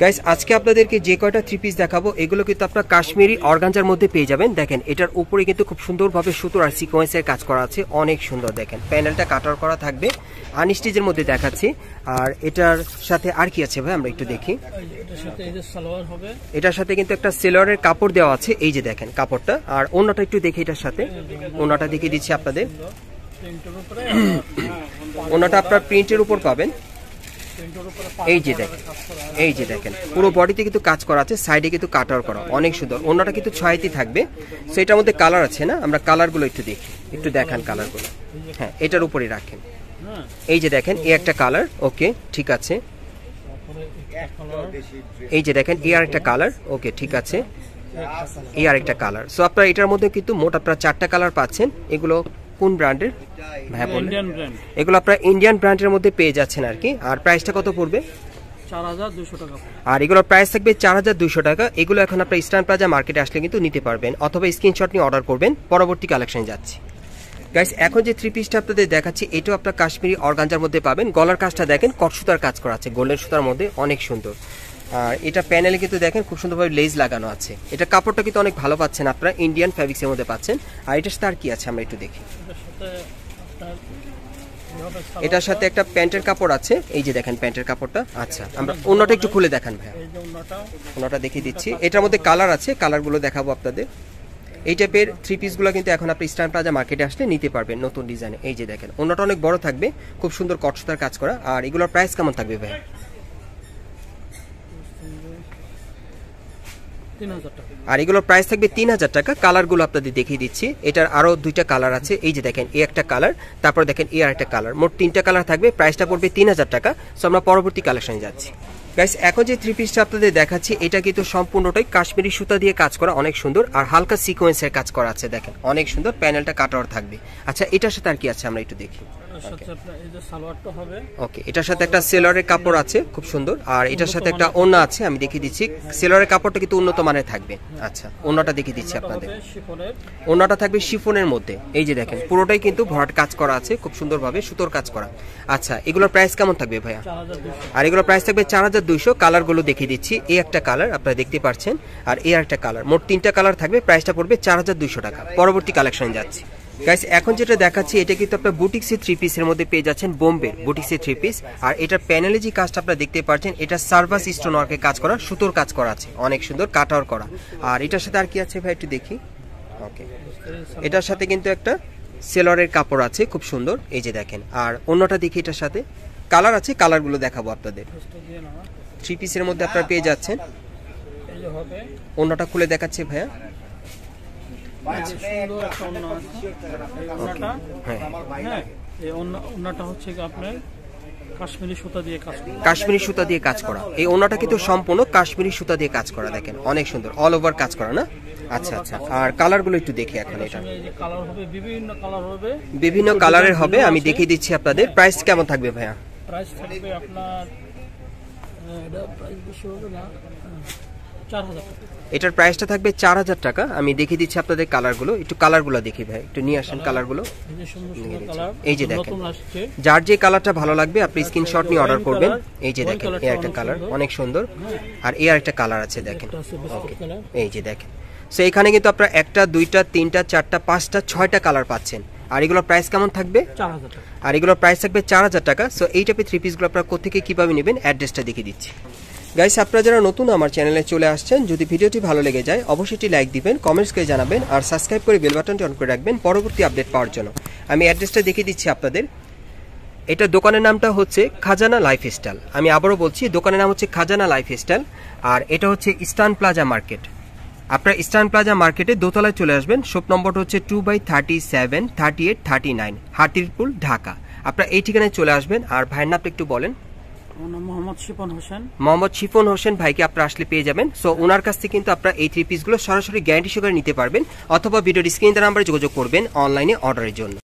Guys আজকে আপনাদেরকে যে কয়টা থ্রি পিস দেখাবো এগুলো কিন্তু আপনার কাশ্মীরি অর্গানজার মধ্যে পেয়ে যাবেন দেখেন এটার উপরে কিন্তু খুব সুন্দরভাবে সুতোর আর সিকোয়েন্সের কাজ করা আছে অনেক সুন্দর দেখেন প্যানেলটা কাটার করা থাকবে আন মধ্যে দেখাচ্ছি আর এটার সাথে আর কি আছে ভাই আমরা একটু দেখি এটার সাথে কিন্তু একটা সেলোয়ারের কাপড় দেওয়া আছে এই যে দেখেন কাপড়টা আর অন্যটা একটু দেখি এটার সাথে অন্যটা দেখিয়ে দিচ্ছি আপনাদের ওনাটা আপনার প্রিন্টের উপর পাবেন এই যে দেখেন এই যে দেখেন পুরো বডিতে কিন্তু কাজ করা আছে সাইডে কিন্তু কাটার করা অনেক সুন্দর অন্যটা কিন্তু ছয়টি থাকবে সো এটার মধ্যে কালার আছে না আমরা কালারগুলো একটু দেখি একটু দেখান কালারগুলো হ্যাঁ এটার উপরেই রাখেন এই যে দেখেন এই একটা কালার ওকে ঠিক আছে এই যে দেখেন এই একটা কালার ওকে ঠিক আছে এই একটা কালার সো আপনারা এটার মধ্যে কিন্তু মোট আপনারা চারটা কালার পাচ্ছেন এগুলো কোন ব্র্যান্ডের হ্যাঁ, এগুলো আপনারা ইন্ডিয়ান ব্র্যান্ডের মধ্যে পেয়ে যাচ্ছেন আর কি আর প্রাইসটা কত পড়বে আর এগুলোর প্রাইস থাকবে চার হাজার দুশো টাকা এগুলো এখন আপনার স্ট্যান্ড প্লাজা মার্কেটে আসলে কিন্তু নিতে পারবেন অথবা স্ক্রিনশট নিয়ে অর্ডার করবেন পরবর্তী কালেকশনে যাচ্ছি গাইস এখন যে থ্রি পিসটা আপনাদের দেখাচ্ছি এটাও আপনার কাশ্মীরি অর্গানজার মধ্যে পাবেন গলার কাজটা দেখেন কট সুতার কাজ করা আছে গোল্ডেন সুতার মধ্যে অনেক সুন্দর আর এটা প্যানেলে কিন্তু দেখেন খুব সুন্দরভাবে লেজ লাগানো আছে এটা কাপড়টা কিন্তু অনেক ভালো পাচ্ছেন আপনারা ইন্ডিয়ান ফ্যাব্রিক্সের মধ্যে পাচ্ছেন আর এটার সাথে আর কি আছে আমরা একটু দেখি এটার সাথে একটা প্যান্টের কাপড় আছে এই যে দেখেন প্যান্টের কাপড়টা আচ্ছা আমরা অন্যটা একটু খুলে দেখান ভাই অন্যটা দেখিয়ে দিচ্ছি এটার মধ্যে কালার আছে কালারগুলো দেখাবো আপনাদের এই টাইপের থ্রি পিসগুলো কিন্তু এখন আপনি স্টার প্লাজা মার্কেটে আসলে নিতে পারবেন নতুন ডিজাইনে এই যে দেখেন অন্যটা অনেক বড় থাকবে খুব সুন্দর কটসতার কাজ করা আর এগুলোর প্রাইস কেমন থাকবে ভাই আর এগুলোর প্রাইস থাকবে তিন হাজার টাকা কালারগুলো আপনাদের দেখিয়ে দিচ্ছি এটার আরও দুইটা কালার আছে এই যে দেখেন এ একটা কালার তারপর দেখেন এ আর একটা কালার মোট তিনটা কালার থাকবে প্রাইসটা পড়বে তিন হাজার টাকা সো আমরা পরবর্তী কালেকশনে যাচ্ছি গাইস এখন যে থ্রি পিসটা আপনাদের দেখাচ্ছি এটা কিন্তু সম্পূর্ণটাই কাশ্মীরি সুতা দিয়ে কাজ করা অনেক সুন্দর আর হালকা সিকোয়েন্সের কাজ করা আছে দেখেন অনেক সুন্দর প্যানেলটা কাটার থাকবে আচ্ছা এটার সাথে আর কি আছে আমরা একটু দেখি ওকে এটার সাথে একটা সেলরের কাপড় আছে খুব সুন্দর আর এটার সাথে একটা ওনা আছে আমি দেখিয়ে দিচ্ছি সেলরের কাপড়টা কিন্তু উন্নত মানের থাকবে আচ্ছা ওনাটা দেখিয়ে দিচ্ছি আপনাদের ওনাটা থাকবে শিফনের মধ্যে এই যে দেখেন পুরোটাই কিন্তু ভরাট কাজ করা আছে খুব সুন্দরভাবে সুতোর কাজ করা আচ্ছা এগুলোর প্রাইস কেমন থাকবে ভাইয়া আর এগুলোর প্রাইস থাকবে চার হাজার দুইশো কালারগুলো দেখিয়ে দিচ্ছি এই একটা কালার আপনারা দেখতে পাচ্ছেন আর এই একটা কালার মোট তিনটা কালার থাকবে প্রাইসটা পড়বে চার হাজার দুইশো টাকা পরবর্তী কালেকশন যাচ্ছে গাইস এখন যেটা দেখাচ্ছি এটা কিন্তু আপনার বুটিক্সি থ্রি পিসের মধ্যে পেয়ে যাচ্ছেন বোম্বের বুটিক্সি থ্রি পিস আর এটার প্যানেলে যে কাজটা আপনারা দেখতে পাচ্ছেন এটা সার্ভাস স্টোন ওয়ার্কে কাজ করা সুতোর কাজ করা আছে অনেক সুন্দর কাটার করা আর এটার সাথে আর কি আছে ভাই একটু দেখি ওকে এটার সাথে কিন্তু একটা সেলরের কাপড় আছে খুব সুন্দর এই যে দেখেন আর অন্যটা দেখি এটার সাথে কালার আছে কালারগুলো দেখাবো আপনাদের থ্রি পিসের মধ্যে আপনারা পেয়ে যাচ্ছেন অন্যটা খুলে দেখাচ্ছে ভাইয়া হ্যাঁ। হ্যাঁ, কাশ্মীরি সুতা দিয়ে কাজ করা এই ওনাটা কিন্তু সম্পূর্ণ কাশ্মীরি সুতা দিয়ে কাজ করা দেখেন অনেক সুন্দর অল ওভার কাজ করা না আচ্ছা আচ্ছা আর কালারগুলো একটু দেখি এখন এটা বিভিন্ন কালারের হবে আমি দেখিয়ে দিচ্ছি আপনাদের প্রাইস কেমন থাকবে ভাইয়া প্রাইস থাকবে আপনার এটার প্রাইসটা থাকবে চার হাজার টাকা আমি দেখিয়ে দিচ্ছি আপনাদের কালারগুলো একটু কালারগুলো দেখি ভাই একটু নিয়ে আসেন কালারগুলো এই যে দেখেন যার যে কালারটা ভালো লাগবে আপনি স্ক্রিনশট নিয়ে অর্ডার করবেন এই যে দেখেন এর একটা কালার অনেক সুন্দর আর এর একটা কালার আছে দেখেন ওকে এই যে দেখেন সো এখানে কিন্তু আপনারা একটা দুইটা তিনটা চারটা পাঁচটা ছয়টা কালার পাচ্ছেন আর এগুলোর প্রাইস কেমন থাকবে আর এগুলোর প্রাইস থাকবে চার হাজার টাকা সো এই টাইপের থ্রি পিসগুলো আপনারা কোথেকে কীভাবে নেবেন অ্যাড্রেসটা দেখিয়ে দিচ্ছি গাইস আপনারা যারা নতুন আমার চ্যানেলে চলে আসছেন যদি ভিডিওটি ভালো লেগে যায় অবশ্যই লাইক দিবেন কমেন্টস করে জানাবেন আর সাবস্ক্রাইব করে বেল বাটনটি অন করে রাখবেন পরবর্তী আপডেট পাওয়ার জন্য আমি অ্যাড্রেসটা দেখিয়ে দিচ্ছি আপনাদের এটা দোকানের নামটা হচ্ছে খাজানা লাইফস্টাইল আমি আবারও বলছি দোকানের নাম হচ্ছে খাজানা লাইফস্টাইল আর এটা হচ্ছে ইস্টার্ন প্লাজা মার্কেট আপনার ইস্টার্ন প্লাজা মার্কেটে দোতলায় চলে আসবেন শপ নম্বরটা হচ্ছে two by thirty seven thirty eight thirty nine Hatirpool Dhaka আপনার এই ঠিকানায় চলে আসবেন আর ভাইয়ের নামটা একটু বলেন মোহাম্মদ শিফন হোসেন মোহাম্মদ শিপন হোসেন ভাইকে আপনারা আসলে পেয়ে যাবেন সো ওনার কাছ থেকে কিন্তু আপনারা এই থ্রি পিসগুলো সরাসরি গ্যারান্টি সহকারে নিতে পারবেন অথবা ভিডিও স্ক্রিন দ্বারা আমরা যোগাযোগ করবেন অনলাইনে অর্ডারের জন্য